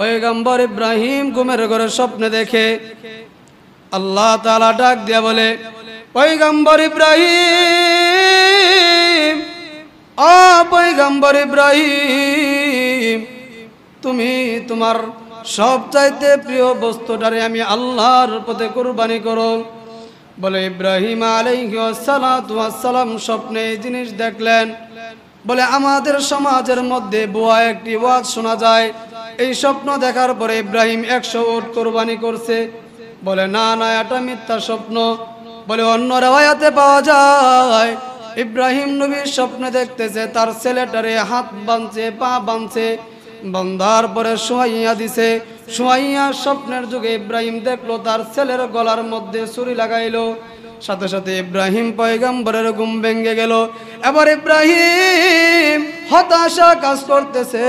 পয়গম্বর ইব্রাহিম ঘুমের ঘরে স্বপ্নে দেখে আল্লাহ তালা ডাক দিয়া বলে পয়গম্বর ইব্রাহিম অ পয়গম্বর ইব্রাহিম তুমি তোমার সবচাইতে প্রিয় বস্তুটারে আমি আল্লাহর পথে কোরবানি করো বলে ইব্রাহিম আলাইহি সালাম স্বপ্নে এই জিনিস দেখলেন বলে আমাদের সমাজের মধ্যে বোয়া একটি ওয়াজ শোনা যায় এই স্বপ্ন দেখার পরে ইব্রাহিম একশো ওট কোরবানি করছে বলে না না এটা মিথ্যা স্বপ্ন বলে অন্য রেওয়ায়াতে পাওয়া যায় ইব্রাহিম নবীর স্বপ্নে দেখতেছে তার ছেলেটারে হাত বাঁধছে পা বাঁধছে বন্ধার পরে সোয়াইয়া দিছে সোয়াইয়া স্বপ্নের যুগে ইব্রাহিম দেখলো তার ছেলের গলার মধ্যে ছুরি লাগাইলো সাথে সাথে ইব্রাহিম পয়গম্বরের ঘুম ভেঙে গেল এবার ইব্রাহিম হতাশা কাজ করতেছে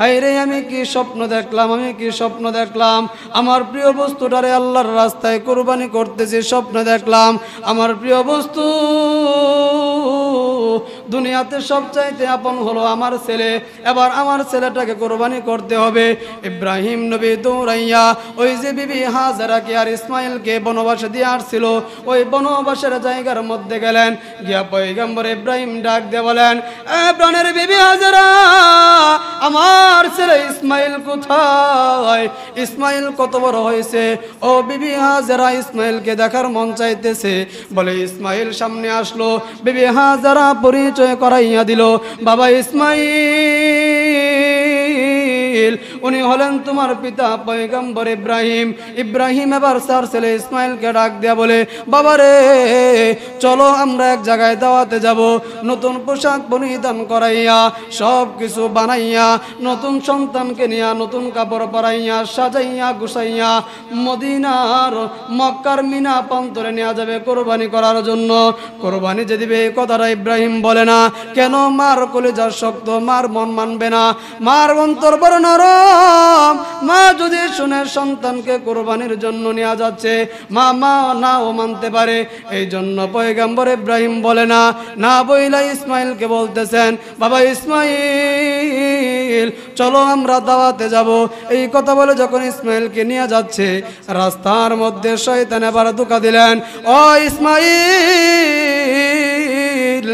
হাইরে আমি কি স্বপ্ন দেখলাম আমি কি স্বপ্ন দেখলাম আমার প্রিয় বস্তুটারে আল্লাহর রাস্তায় কোরবানি করতেছি স্বপ্ন দেখলাম আমার প্রিয় বস্তু দুনিয়াতে সবচাইতে আপন হলো আমার ছেলে এবার আমার ছেলেটাকে কোরবানি করতে হবে ইব্রাহিম নবী দৌড়াইয়া ওই যে বিবি হাজারাকে আর ইসমাইলকে বনবাসে দিয়ে আসছিল ওই বনবাসের জায়গার মধ্যে গেলেন গিয়া পৈগম্বর ইব্রাহিম ডাক দিয়ে বলেন প্রাণের বিবি হাজারা আমার ছেলে ইসমাইল কোথায় ইসমাইল কত বড় হয়েছে ও বিবি হাজারা ইসমাইলকে দেখার মন চাইতেছে বলে ইসমাইল সামনে আসলো বিবি হাজারা পরিচয় করাইয়া দিল বাবা ইসমাইল ইসমাইল উনি হলেন তোমার পিতা পয়গম্বর ইব্রাহিম ইব্রাহিম এবার সার ছেলে ইসমাইলকে ডাক দেয়া বলে বাবা রে চলো আমরা এক জায়গায় দাওয়াতে যাব নতুন পোশাক পরিধান করাইয়া সব কিছু বানাইয়া নতুন সন্তানকে নিয়া নতুন কাপড় পরাইয়া সাজাইয়া গুছাইয়া মদিনার মক্কার মিনা পান্তরে নেওয়া যাবে কোরবানি করার জন্য কোরবানি যে দিবে এই কথাটা ইব্রাহিম বলে না কেন মার কলেজার শক্ত মার মন মানবে না মার অন্তর বরণ নরম মা যদি শুনে সন্তানকে কোরবানির জন্য নেওয়া যাচ্ছে মা মা না ও মানতে পারে এই জন্য পয়গাম্বর ইব্রাহিম বলে না না বইলা ইসমাইলকে বলতেছেন বাবা ইসমাইল চলো আমরা দাওয়াতে যাব এই কথা বলে যখন ইসমাইলকে নিয়ে যাচ্ছে রাস্তার মধ্যে শয়তান এবার দোকা দিলেন ও ইসমাইল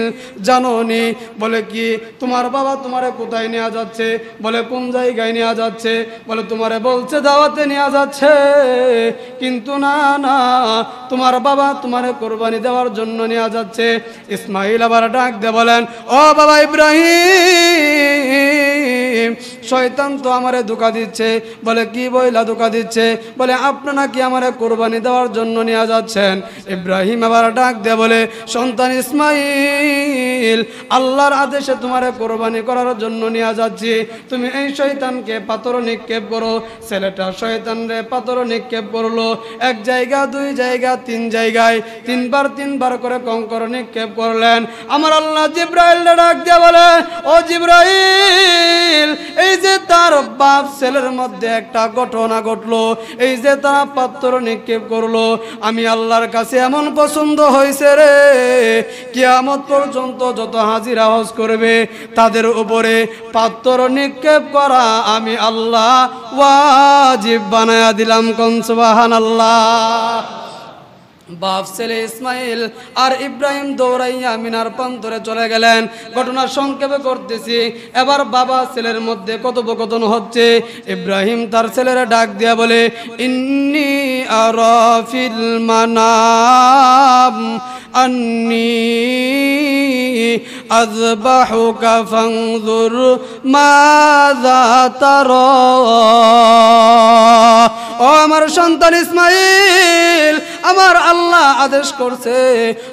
নি বলে কি তোমার বাবা তোমারে কোথায় নেওয়া যাচ্ছে বলে কোন জায়গায় নেওয়া যাচ্ছে বলে তোমারে বলছে দাওয়াতে নেওয়া যাচ্ছে কিন্তু না না তোমার বাবা তোমারে কোরবানি দেওয়ার জন্য নেওয়া যাচ্ছে ইসমাইল আবার ডাক দে বলেন ও বাবা ইব্রাহিম শয়তান তো আমারে ধোকা দিচ্ছে বলে কি বইলা ধোকা দিচ্ছে বলে আপনারা কি আমারে কোরবানি দেওয়ার জন্য নেওয়া যাচ্ছেন ইব্রাহিম আবার ডাক দে বলে সন্তান ইসমাইল জিবরিল আল্লাহর আদেশে তোমারে কোরবানি করার জন্য নিয়ে যাচ্ছি তুমি এই শয়তানকে পাথর নিক্ষেপ করো ছেলেটা শয়তান রে পাথর নিক্ষেপ করলো এক জায়গা দুই জায়গা তিন জায়গায় তিনবার তিনবার করে কঙ্কর নিক্ষেপ করলেন আমার আল্লাহ জিব্রাইল ডাক দিয়ে বলে ও জিব্রাইল এই যে তার বাপ ছেলের মধ্যে একটা ঘটনা ঘটলো এই যে তারা পাত্র নিক্ষেপ করলো আমি আল্লাহর কাছে এমন পছন্দ হয়েছে রে কিয়ামত পর্যন্ত যত হাজিরা হজ করবে তাদের উপরে পাত্তর নিক্ষেপ করা আমি আল্লাহ ওয়াজিব বানায়া দিলাম কনসবাহান আল্লাহ বাপ ছেলে ইসমাইল আর ইব্রাহিম দৌড়াইয়া মিনার প্রান্তরে চলে গেলেন ঘটনা সংক্ষেপে করতেছি এবার বাবা ছেলের মধ্যে কথোপকথন হচ্ছে ইব্রাহিম তার ছেলেরা ডাক দিয়া বলে ইন্নি আরফিল মানাম أني أذبحك فانظر ماذا ترى ও شنطن إسماعيل আমার আল্লাহ আদেশ করছে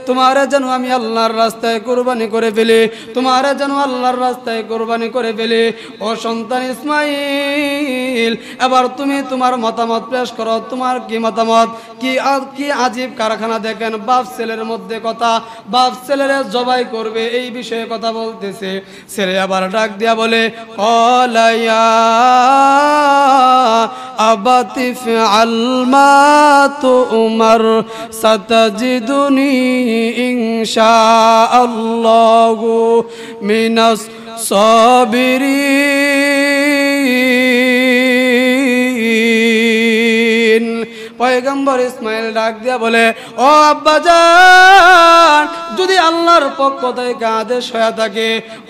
তোমার যেন আমি আল্লাহর রাস্তায় কোরবানি করে ফেলি তোমার যেন আল্লাহর রাস্তায় কোরবানি করে ফেলি ও সন্তান ইসমাইল এবার তুমি তোমার মতামত পেশ করো তোমার কি মতামত কি কি আজীব কারখানা দেখেন বাপ ছেলের মধ্যে কথা বাপ ছেলের জবাই করবে এই বিষয়ে কথা বলতেছে ছেলে আবার ডাক দিয়া বলে কলাইয়া আবাতিফ আলমা তো উমর সতজিদুনি ইংশা আল্লাহ মিনস সবিরি পয়গম্বর ইসমাইল ডাক দিয়া বলে ও আব্বাজান যদি আল্লাহর পক্ষ থেকে আদেশ হয়ে থাকে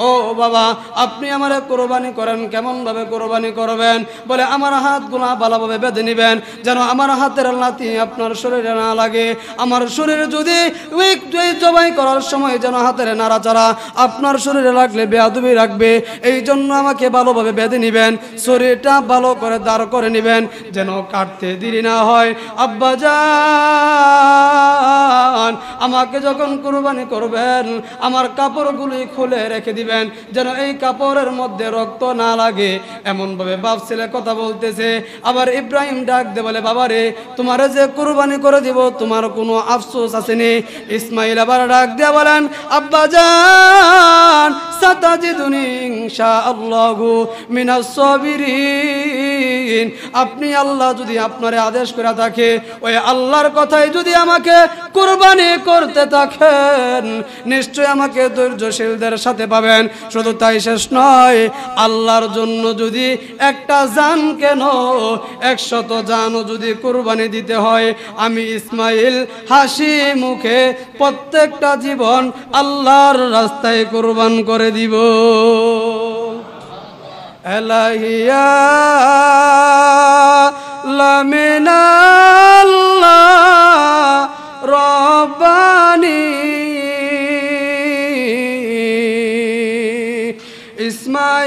ও বাবা আপনি আমার কোরবানি করেন কেমনভাবে কোরবানি করবেন বলে আমার হাতগুলো ভালোভাবে বেঁধে নেবেন যেন আমার হাতের লাতি আপনার শরীরে না লাগে আমার শরীরে যদি জবাই করার সময় যেন হাতের নাড়াচাড়া আপনার শরীরে লাগলে বেয়াদুবি রাখবে এই জন্য আমাকে ভালোভাবে বেঁধে নেবেন শরীরটা ভালো করে দাঁড় করে নেবেন যেন কাটতে দেরি না হয় আব্বা যান আমাকে যখন কোরবানি মনে করবেন আমার কাপড়গুলি খুলে রেখে দিবেন যেন এই কাপড়ের মধ্যে রক্ত না লাগে এমনভাবে বাপ ছেলে কথা বলতেছে আবার ইব্রাহিম ডাক দে বলে বাবারে তোমার যে কুরবানি করে দিব তোমার কোনো আফসোস আসেনি ইসমাইল আবার ডাক দিয়ে বলেন আব্বা যান আপনি আল্লাহ যদি আপনারে আদেশ করে থাকে ওই আল্লাহর কথাই যদি আমাকে কোরবানি করতে থাকে পাবেন নিশ্চয় আমাকে ধৈর্যশীলদের সাথে পাবেন শুধু তাই শেষ নয় আল্লাহর জন্য যদি একটা জান কেন একশত জানও যদি কোরবানি দিতে হয় আমি ইসমাইল হাসি মুখে প্রত্যেকটা জীবন আল্লাহর রাস্তায় কোরবান করে দিব এলাহিয়া লামিনা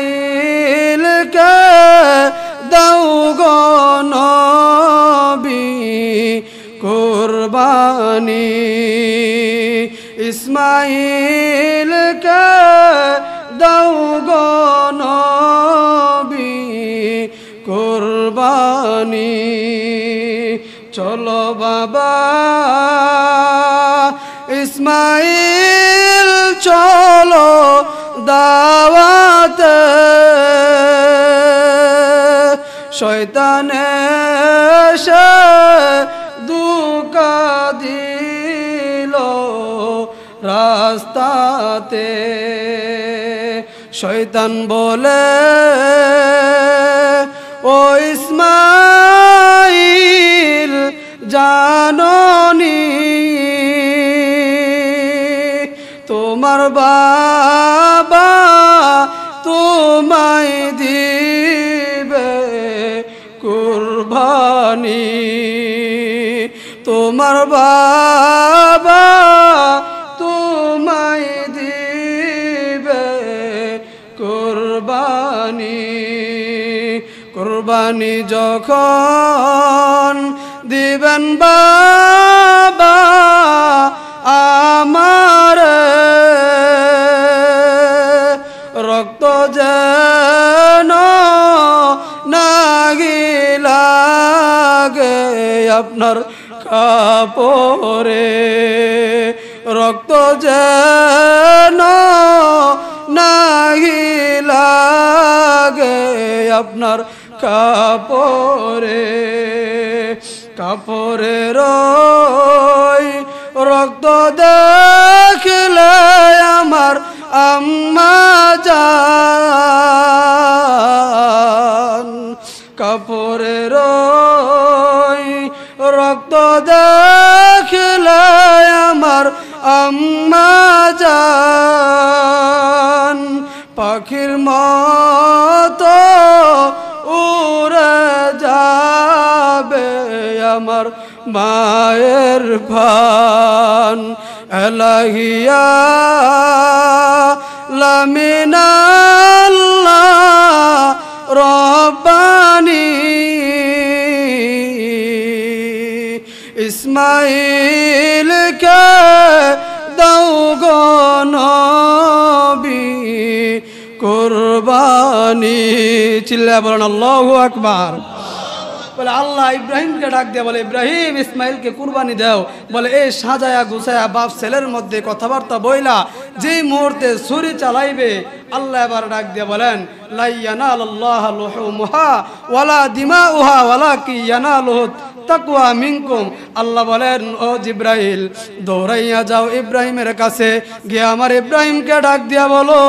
ইসমাইলকে দাও গো কুরবানি ইসমাইলকে দাও গো কুরবানি চলো বাবা ইসমাইল চল শয়তানে সে দুকা দিল রাস্তাতে শৈতান বলে ও ইসমাইল জাননি তোমার বা জানি তোমার বাবা তোমায় দিবে কোরবানি কোরবানি যখন দিবেন বাবা আমার আপনার কাপড়ে রক্ত যেন নাহি লাগে আপনার কাপড়ে কাপড়ে রই রক্ত দেখলে আমার আম্মা যান কাপড়ে রয় রক্ত দেখলে আমার আম্মা যান পাখির মতো উড়ে যাবে আমার মায়ের ভান এলাহিয়া লামিনাল্লাহ রব্বা ইসমাইল দাও গো কোরবানি চিল্লা বলেন আল্লাহু আকবার বলে আল্লাহ ইব্রাহিমকে ডাক দিয়ে বলে ইব্রাহিম ইসমাইলকে কুরবানি দেও বলে এই সাজায়া গুছায়া বাপ ছেলের মধ্যে কথাবার্তা বইলা যে মুহূর্তে ছুরি চালাইবে আল্লাহ এবার ডাক দিয়ে বলেন লাইয়ানা আল্লাহ লোহ মুহা ওয়ালা দিমা উহা ওয়ালা কি ইয়ানা লোহ তাকুয়া মিংকুম আল্লাহ বলেন ও জিব্রাহিল দৌড়াইয়া যাও ইব্রাহিমের কাছে গিয়ে আমার ইব্রাহিমকে ডাক দিয়া বলো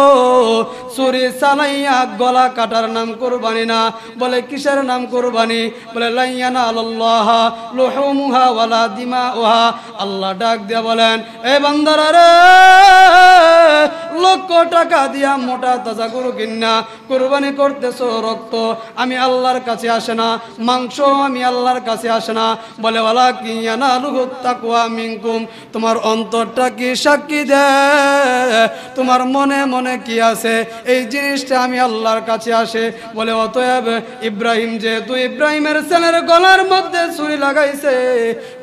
চুরি চালাইয়া গলা কাটার নাম কোরবানি না বলে কিসের নাম কোরবানি বলে লাইয়ানা আল্লাহ লোহমুহা ওয়ালা দিমা ওহা আল্লাহ ডাক দিয়া বলেন এ বান্দারা রে লক্ষ টাকা দিয়া মোটা তাজা গরু কিনা কোরবানি করতেছ রক্ত আমি আল্লাহর কাছে আসে না মাংস আমি আল্লাহর কাছে আসে আসে না বলে ওলা কি হত্যা কুয়া মিঙ্কুম তোমার অন্তরটা কি সাক্ষী দেয় তোমার মনে মনে কি আছে এই জিনিসটা আমি আল্লাহর কাছে আসে বলে অতএব ইব্রাহিম যেহেতু ইব্রাহিমের ছেলের গলার মধ্যে ছুরি লাগাইছে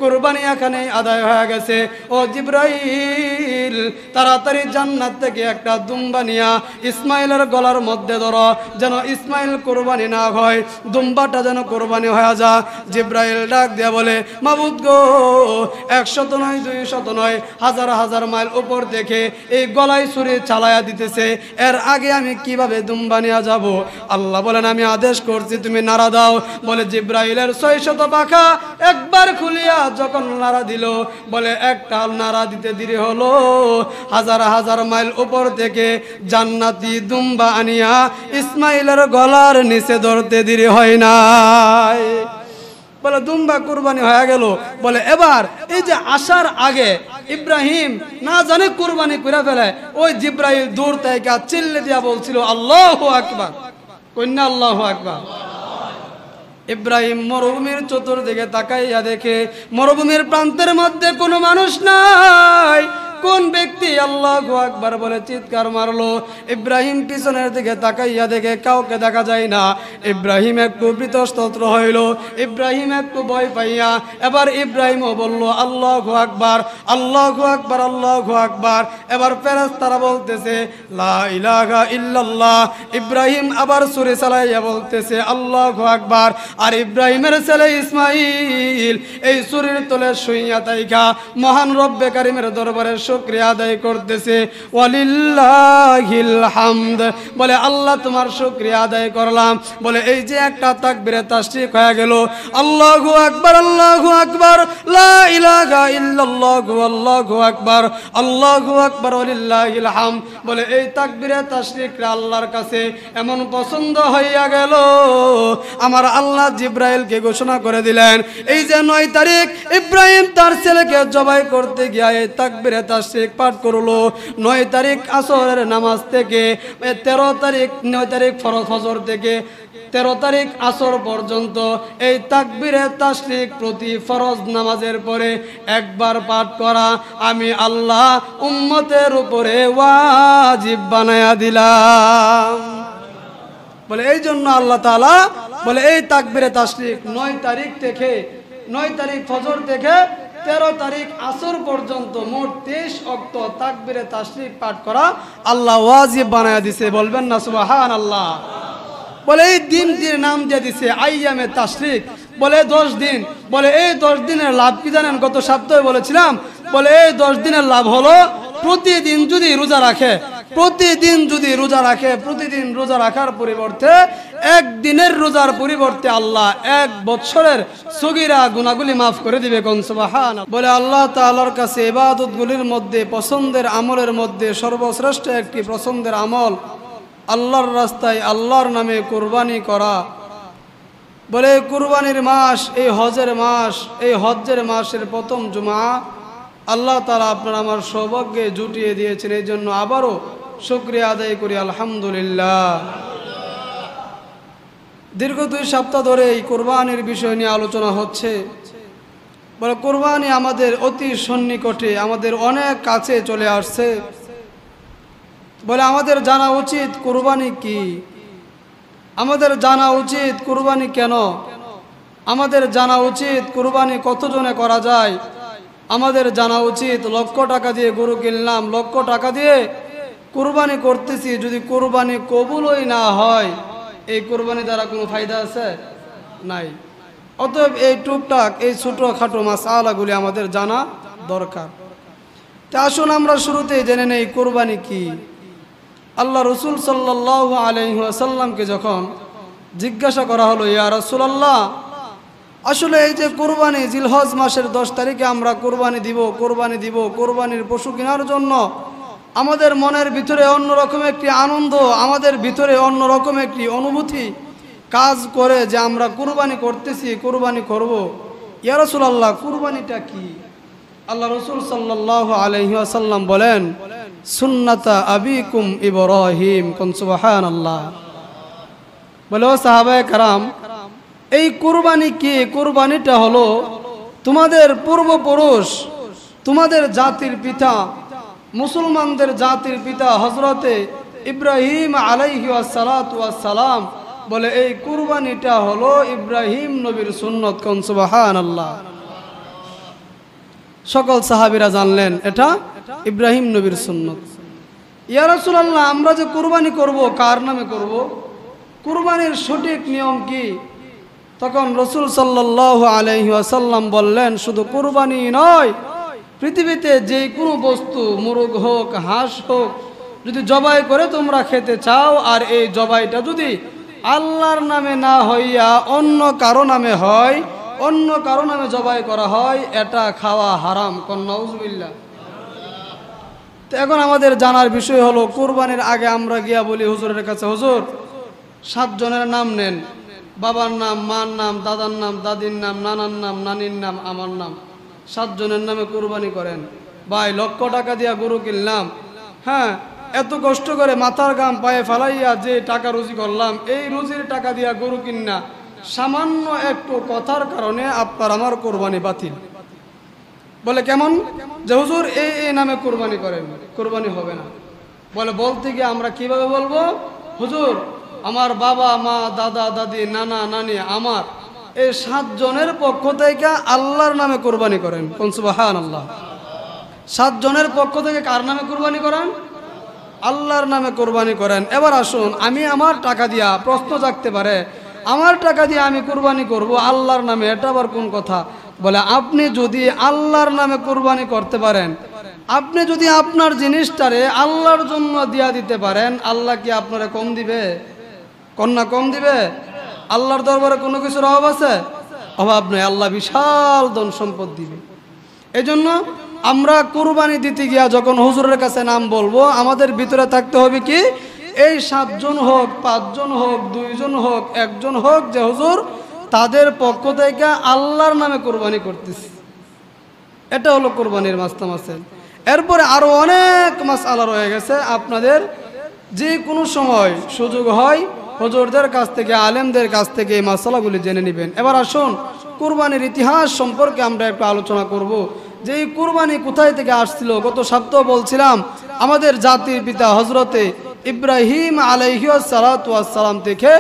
কোরবানি এখানেই আদায় হয়ে গেছে ও জিব্রাহিল তাড়াতাড়ি জান্নাত থেকে একটা দুম্বা নিয়া ইসমাইলের গলার মধ্যে ধর যেন ইসমাইল কোরবানি না হয় দুম্বাটা যেন কোরবানি হয়ে যা জিব্রাইল ডাক দেয়া বলে মাবুদ গো একশত নয় দুই শত নয় হাজার হাজার মাইল উপর দেখে এই গলায় সুরে চালায়া দিতেছে এর আগে আমি কিভাবে দুম্বানিয়া যাব আল্লাহ বলেন আমি আদেশ করছি তুমি নাড়া দাও বলে জিব্রাইলের ছয় শত পাখা একবার খুলিয়া যখন নাড়া দিল বলে একটা নাড়া দিতে দেরি হলো হাজার হাজার মাইল উপর থেকে জান্নাতি দুম্বা আনিয়া ইসমাইলের গলার নিচে ধরতে দেরি হয় নাই বলে দুম্বা কুরবানি হয়ে গেল বলে এবার এই যে আসার আগে ইব্রাহিম না জানে কুরবানি করে ফেলে ওই জিব্রাহিম দূর থেকে চিল্লে দিয়া বলছিল আল্লাহ আকবার কন্যা আল্লাহ আকবার ইব্রাহিম মরুভূমির চতুর্দিকে তাকাইয়া দেখে মরুভূমির প্রান্তের মধ্যে কোনো মানুষ নাই কোন ব্যক্তি আল্লাহ আকবার বলে চিৎকার মারলো ইব্রাহিম পিছনের দিকে তাকাইয়া দেখে কাউকে দেখা যায় না ইব্রাহিম একটু বৃতস্তত্র হইল ইব্রাহিম একটু ভয় পাইয়া এবার ইব্রাহিমও বলল আল্লাহ আকবার আল্লাহ আকবার আল্লাহ আকবার এবার ফেরাজ তারা বলতেছে ইল্লাল্লাহ ইব্রাহিম আবার সুরে চালাইয়া বলতেছে আল্লাহ আকবার আর ইব্রাহিমের ছেলে ইসমাইল এই সুরের তোলে শুইয়া তাইকা মহান রব্বে কারিমের দরবারে শুক্রিয়া আদায় করতেছে হামদ বলে আল্লাহ তোমার শুক্রিয়া আদায় করলাম বলে এই যে একটা তাকবিরে তাশরিক হয়ে গেল আল্লাহু আকবার আল্লাহু আকবার লা ইলাহা ইল্লাল্লাহু আল্লাহু আকবার আল্লাহু আকবার ওয়ালিল্লাহিল হামদ বলে এই তাকবিরে তাশরিকরা আল্লাহর কাছে এমন পছন্দ হইয়া গেল আমার আল্লাহ জিব্রাইলকে ঘোষণা করে দিলেন এই যে নয় তারিখ ইব্রাহিম তার ছেলেকে জবাই করতে গিয়া এই তাকবিরে তার নামাজ শেখ পাঠ করলো নয় তারিখ আসরের নামাজ থেকে তেরো তারিখ নয় তারিখ ফরজ ফজর থেকে তেরো তারিখ আসর পর্যন্ত এই তাকবিরে তাসরিক প্রতি ফরজ নামাজের পরে একবার পাঠ করা আমি আল্লাহ উম্মতের উপরে ওয়াজিব বানায়া দিলাম বলে এই জন্য আল্লাহ তালা বলে এই তাকবিরে তাসরিক নয় তারিখ থেকে নয় তারিখ ফজর থেকে তেরো তারিখ আসর পর্যন্ত মোট তেইশ অক্ত তাকবিরে তাসরিফ পাঠ করা আল্লাহ ওয়াজিব বানায় দিছে বলবেন না সুবাহান আল্লাহ বলে এই দিনটির নাম দিয়ে দিছে আইয়ামে তাসরিফ বলে দশ দিন বলে এই দশ দিনের লাভ কি জানেন গত সপ্তাহে বলেছিলাম বলে এই দশ দিনের লাভ হলো প্রতিদিন যদি রোজা রাখে প্রতিদিন যদি রোজা রাখে প্রতিদিন রোজা রাখার পরিবর্তে একদিনের রোজার পরিবর্তে আল্লাহ এক বছরের সগিরা গুণাগুলি মাফ করে দিবে কনসবাহান বলে আল্লাহ তালার কাছে এবাদতগুলির মধ্যে পছন্দের আমলের মধ্যে সর্বশ্রেষ্ঠ একটি পছন্দের আমল আল্লাহর রাস্তায় আল্লাহর নামে কোরবানি করা বলে কুরবানির মাস এই হজের মাস এই হজের মাসের প্রথম জুমা আল্লাহ তালা আপনার আমার সৌভাগ্যে জুটিয়ে দিয়েছেন এই জন্য আবারও শুক্রিয়া আদায় করি আলহামদুলিল্লাহ দীর্ঘ দুই সপ্তাহ ধরে এই কোরবানির বিষয় নিয়ে আলোচনা হচ্ছে বলে কোরবানি আমাদের অতি সন্নিকটে আমাদের অনেক কাছে চলে আসছে বলে আমাদের জানা উচিত কোরবানি কী আমাদের জানা উচিত কুরবানি কেন আমাদের জানা উচিত কুরবানি কতজনে করা যায় আমাদের জানা উচিত লক্ষ টাকা দিয়ে গরু কিনলাম লক্ষ টাকা দিয়ে কুরবানি করতেছি যদি কোরবানি কবুলই না হয় এই কোরবানি দ্বারা কোনো ফায়দা আছে নাই অতএব এই টুকটাক এই ছোটো খাটো মাছ আলাগুলি আমাদের জানা দরকার তা আসুন আমরা শুরুতে জেনে নেই কোরবানি কী আল্লাহ রসুল সাল্লাহ আলহিহাসাল্লামকে যখন জিজ্ঞাসা করা হলো ইয়া রসুলাল্লাহ আসলে এই যে কোরবানি জিলহজ মাসের দশ তারিখে আমরা কোরবানি দিব কোরবানি দিব কোরবানির পশু কেনার জন্য আমাদের মনের ভিতরে অন্যরকম একটি আনন্দ আমাদের ভিতরে অন্যরকম একটি অনুভূতি কাজ করে যে আমরা কোরবানি করতেছি কোরবানি করব ইয়া রসুল আল্লাহ কোরবানিটা কি আল্লাহ রসুল সাল্লাহ আলহিহাসাল্লাম বলেন আবিকুম বলে ও সাহাবায় কারাম এই কুরবানি কি কুরবানিটা হলো তোমাদের পূর্বপুরুষ তোমাদের জাতির পিতা মুসলমানদের জাতির পিতা হজরতে ইব্রাহিম সালাম বলে এই কুরবানিটা হলো ইব্রাহিম নবীর সুন্নত কনসুবাহান আল্লাহ সকল সাহাবিরা জানলেন এটা ইব্রাহিম নবীর সুন্নত ইয়ারসুল্লাহ আমরা যে কুরবানি করব কার নামে করব কুরবানির সঠিক নিয়ম কি তখন রসুল সাল্লাহ আলহি আসাল্লাম বললেন শুধু কুরবানি নয় পৃথিবীতে যে কোনো বস্তু মুরগ হোক হাঁস হোক যদি জবাই করে তোমরা খেতে চাও আর এই জবাইটা যদি আল্লাহর নামে না হইয়া অন্য কারো নামে হয় অন্য কারো নামে জবাই করা হয় এটা খাওয়া হারাম কন্যা উজবিল্লা তো এখন আমাদের জানার বিষয় হলো কোরবানির আগে আমরা গিয়া বলি হুজুরের কাছে হুজুর সাতজনের নাম নেন বাবার নাম মার নাম দাদার নাম দাদির নাম নানার নাম নানির নাম আমার নাম সাতজনের নামে কোরবানি করেন ভাই লক্ষ টাকা দিয়া গরু কিনলাম হ্যাঁ এত কষ্ট করে মাথার গাম পায়ে ফেলাইয়া যে টাকা রুজি করলাম এই রুজির টাকা দিয়া গরু কিনা সামান্য একটু কথার কারণে আপনার আমার কোরবানি বাতিল বলে কেমন যে হুজুর এই এই নামে কোরবানি করেন কোরবানি হবে না বলে বলতে গিয়ে আমরা কিভাবে বলবো হুজুর আমার বাবা মা দাদা দাদি নানা নানি আমার এই সাতজনের পক্ষ থেকে আল্লাহর নামে কোরবানি করেন কনসুবাহান আল্লাহ সাতজনের পক্ষ থেকে কার নামে কোরবানি করেন আল্লাহর নামে কোরবানি করেন এবার আসুন আমি আমার টাকা দিয়া প্রশ্ন জাগতে পারে আমার টাকা দিয়ে আমি কোরবানি করব আল্লাহর নামে এটা আবার কোন কথা বলে আপনি যদি আল্লাহর নামে কোরবানি করতে পারেন আপনি যদি আপনার জিনিসটারে আল্লাহর জন্য দিয়া দিতে পারেন আল্লাহ কি আপনারে কম দিবে কন্যা কম দিবে আল্লাহর দরবারে কোনো কিছুর অভাব আছে অভাব নয় আল্লাহ বিশাল ধন সম্পদ দিবে জন্য আমরা কোরবানি দিতে গিয়া যখন হুজুরের কাছে নাম বলবো আমাদের ভিতরে থাকতে হবে কি এই সাতজন হোক পাঁচজন হোক দুইজন হোক একজন হোক যে হুজুর তাদের পক্ষ থেকে আল্লাহর নামে কোরবানি করতেছে এটা হলো কোরবানির মাস্তা মাসেল এরপরে আরও অনেক মাস আলা রয়ে গেছে আপনাদের যে কোনো সময় সুযোগ হয় হজরদের কাছ থেকে আলেমদের কাছ থেকে এই মাসালাগুলি জেনে নেবেন এবার আসুন কুরবানির ইতিহাস সম্পর্কে আমরা একটু আলোচনা করব। যে এই কুরবানি কোথায় থেকে আসছিল গত সপ্তাহ বলছিলাম আমাদের জাতির পিতা হজরতে ইব্রাহিম সালাম থেকে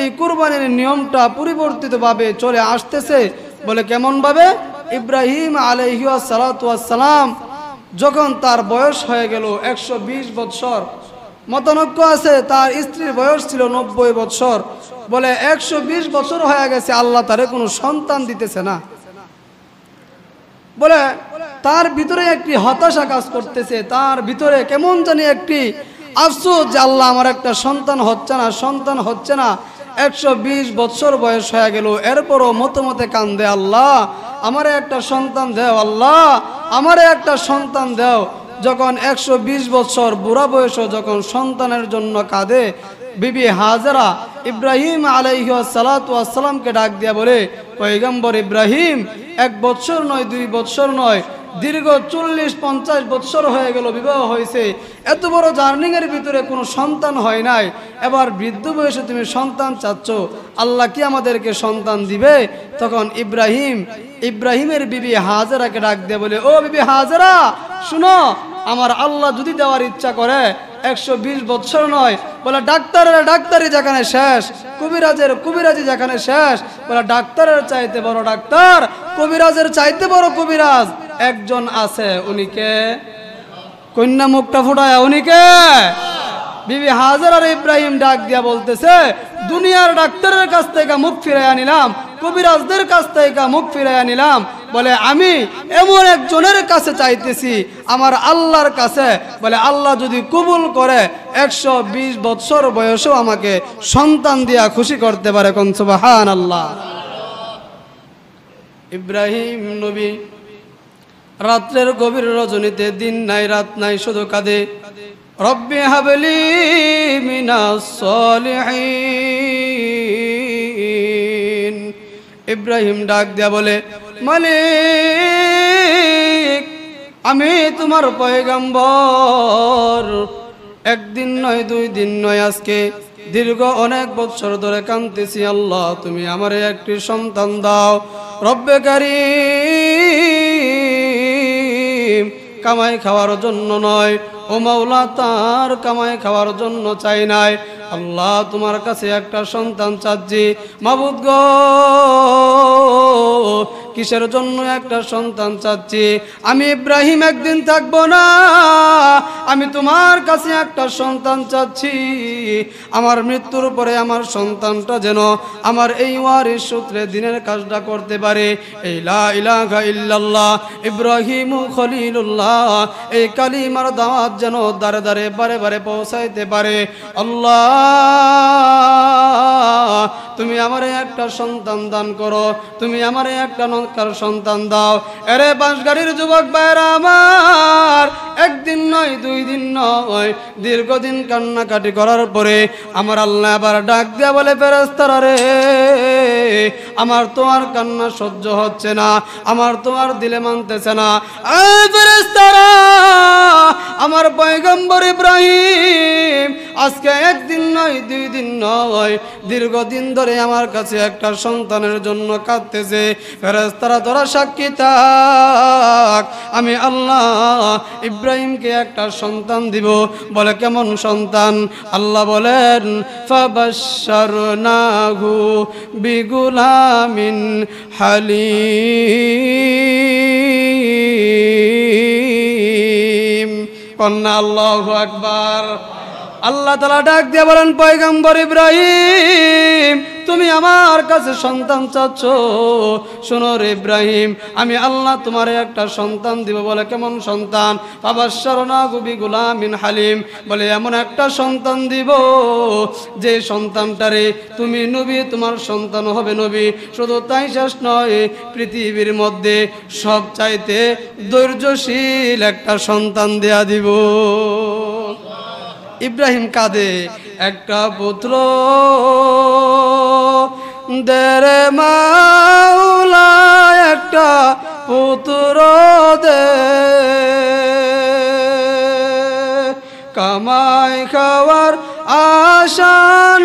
এই কুরবানির নিয়মটা পরিবর্তিতভাবে চলে আসতেছে বলে কেমনভাবে ইব্রাহিম সালাম যখন তার বয়স হয়ে গেল একশো বিশ বৎসর মতনক্য আছে তার স্ত্রীর বয়স ছিল নব্বই বৎসর বলে একশো বিশ বছর হয়ে গেছে আল্লাহ তারে কোনো সন্তান দিতেছে না বলে তার ভিতরে একটি হতাশা কাজ করতেছে তার ভিতরে কেমন জানি একটি আফসোস যে আল্লাহ আমার একটা সন্তান হচ্ছে না সন্তান হচ্ছে না একশো বিশ বছর বয়স হয়ে গেল এরপরও মতো মতে কান্দে আল্লাহ আমারে একটা সন্তান দেও আল্লাহ আমারে একটা সন্তান দেও যখন একশো বিশ বছর বুড়া বয়স যখন সন্তানের জন্য কাঁদে বিবি হাজারা ইব্রাহিম আলাইহ সালাতামকে ডাক দিয়া বলে পৈগম্বর ইব্রাহিম এক বছর নয় দুই বছর নয় দীর্ঘ চল্লিশ পঞ্চাশ বৎসর হয়ে গেল বিবাহ হয়েছে এত বড় জার্নিংয়ের ভিতরে কোনো সন্তান হয় নাই এবার বৃদ্ধ বয়সে তুমি সন্তান চাচ্ছ আল্লাহ কি আমাদেরকে সন্তান দিবে তখন ইব্রাহিম ইব্রাহিমের বিবি হাজারাকে ডাক দিয়ে বলে ও বিবি হাজারা শুনো আমার আল্লাহ যদি দেওয়ার ইচ্ছা করে একশো বিশ বৎসর নয় বলে ডাক্তারের ডাক্তারি যেখানে শেষ কবিরাজের কবিরাজি যেখানে শেষ বলে ডাক্তারের চাইতে বড় ডাক্তার কবিরাজের চাইতে বড় কবিরাজ একজন আছে উনিকে কন্যা মুখটা ফুটায় উনিকে বিবি হাজার আর ইব্রাহিম ডাক দিয়া বলতেছে দুনিয়ার ডাক্তারের কাছ থেকে মুখ ফিরাইয়া নিলাম কবিরাজদের কাছ থেকে মুখ ফিরাইয়া নিলাম বলে আমি এমন একজনের কাছে চাইতেছি আমার আল্লাহর কাছে বলে আল্লাহ যদি কবুল করে একশো বিশ বৎসর বয়সেও আমাকে সন্তান দিয়া খুশি করতে পারে কনসুবাহান আল্লাহ ইব্রাহিম নবী রাত্রের গভীর রজনীতে দিন নাই রাত নাই শুধু কাঁদে রব্বে হাবলি মিনাসলিহীন ইব্রাহিম ডাক দেয়া বলে মালিক আমি তোমার পয়গাম্বর একদিন নয় দুই দিন নয় আজকে দীর্ঘ অনেক বৎসর ধরে কান্দতেছি আল্লাহ তুমি আমার একটি সন্তান দাও রব্বে কারিম কামাই খাওয়ার জন্য নয় ও মাওলা তার কামাই খাওয়ার জন্য চাই নাই আল্লাহ তোমার কাছে একটা সন্তান চাচ্ছি মাবুদ গো কিসের জন্য একটা সন্তান চাচ্ছি আমি ইব্রাহিম একদিন থাকব না আমি তোমার কাছে একটা সন্তান চাচ্ছি আমার মৃত্যুর পরে আমার সন্তানটা যেন আমার এই ওয়ারির সূত্রে দিনের কাজটা করতে পারে এই লাহ ইব্রাহিম খলিল্লাহ এই কালিমার দাওয়াত যেন দারে দারে বারে বারে পৌঁছাইতে পারে আল্লাহ তুমি আমারে একটা সন্তান দান করো তুমি আমারে একটা নৌকার সন্তান দাও এরে বাঁশগাড়ির যুবক বাইরা আমার একদিন নয় দুই দিন নয় দীর্ঘদিন কান্নাকাটি করার পরে আমার আল্লাহ আবার ডাক দেওয়া বলে ফেরস্তার রে আমার তো আর কান্না সহ্য হচ্ছে না আমার তো আর দিলে মানতেছে না আমার বৈগম্বর ইব্রাহিম আজকে একদিন নয় দুই দিন নয় দীর্ঘদিন ধরে আমার কাছে একটা সন্তানের জন্য কাঁদতেছে ফেরাজ তারা তোরা সাক্ষী থাক আমি আল্লাহ ইব্রাহিমকে একটা সন্তান দিব বলে কেমন সন্তান আল্লাহ বলেন ফাবাসারনাহু বিগুলামিন হালি কন্যা আল্লাহ আকবার আল্লাহ তালা ডাক দিয়ে বলেন পয়গম্বর ইব্রাহিম তুমি আমার কাছে সন্তান চাচ্ছ শোনো ইব্রাহিম আমি আল্লাহ তোমার একটা সন্তান দিব বলে কেমন সন্তান বাবা শরণা গুবি গুলামিন হালিম বলে এমন একটা সন্তান দিব যে সন্তানটারে তুমি নবী তোমার সন্তান হবে নবী শুধু তাই শেষ নয় পৃথিবীর মধ্যে সব চাইতে ধৈর্যশীল একটা সন্তান দেয়া দিব ইব্রাহিম কাঁদে একটা পুত্র দেরে মাওলা একটা পুত্র দে কামাই খাওয়ার আশা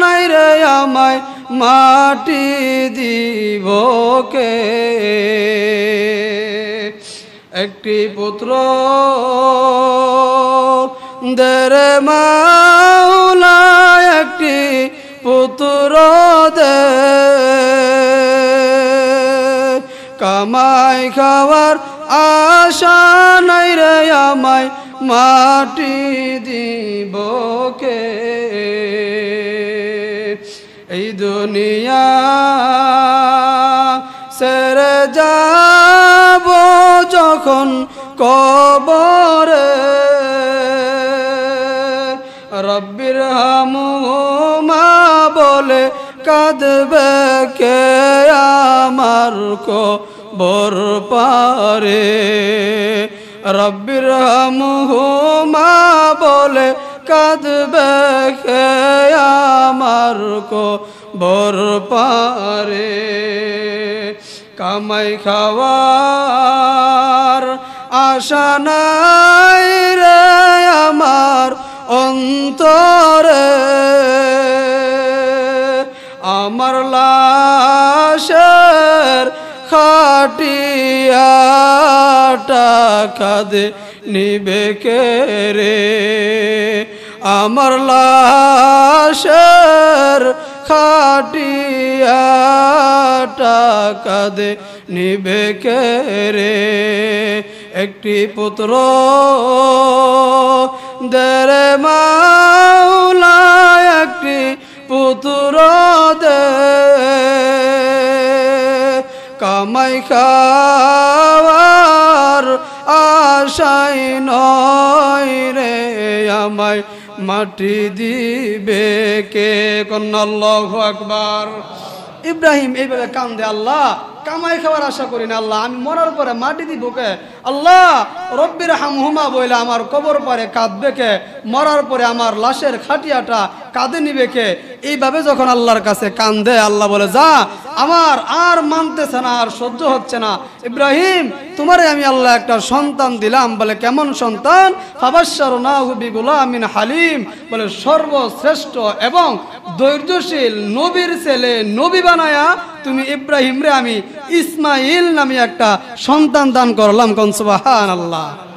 নাই রে আমায় মাটি দিব কে একটি পুত্র দের মাওলা একটি পুত্র দে কামাই খাওয়ার আশা নাই রে আমায় মাটি দিব কে এই দুনিয়া সেরে যাব যখন কবরে রব্বির হামুমা বলে কাঁদবে কে আমার কো বর পারে রব্বির হামুমা বলে কাঁদবে কে আমার কো বর পারে কামাই খাওয়ার আশা নাই রে আমার অন্তরে আমার লাশের খাটিয়াটা কাদে নিবে কে রে আমার লাশের খাটিয়াটা কাদে নিবে কে রে একটি পুত্র দেরে মাওলা একটি পুতুর দে কামাই খাওয়ার আশাই নয় রে আমায় মাটি দিবে কে কন্যাল্লাহ আকবার ইব্রাহিম এইভাবে কান্দে আল্লাহ কামাই খাওয়ার আশা করি না আল্লাহ আমি মরার পরে মাটি দিব কে আল্লাহ রব্বির হামহুমা বইলে আমার কবর পরে কাঁদবে কে মরার পরে আমার লাশের খাটিয়াটা কাঁদে নিবে কে এইভাবে যখন আল্লাহর কাছে কান্দে আল্লাহ বলে যা আমার আর মানতেছে না আর সহ্য হচ্ছে না ইব্রাহিম তোমারে আমি আল্লাহ একটা সন্তান দিলাম বলে কেমন সন্তান ফাবাসার নাহুবি গুলামিন হালিম বলে সর্বশ্রেষ্ঠ এবং ধৈর্যশীল নবীর ছেলে নবী বানায়া তুমি ইব্রাহিম রে আমি ইসমাইল নামে একটা সন্তান দান করলাম কনসবাহান আল্লাহ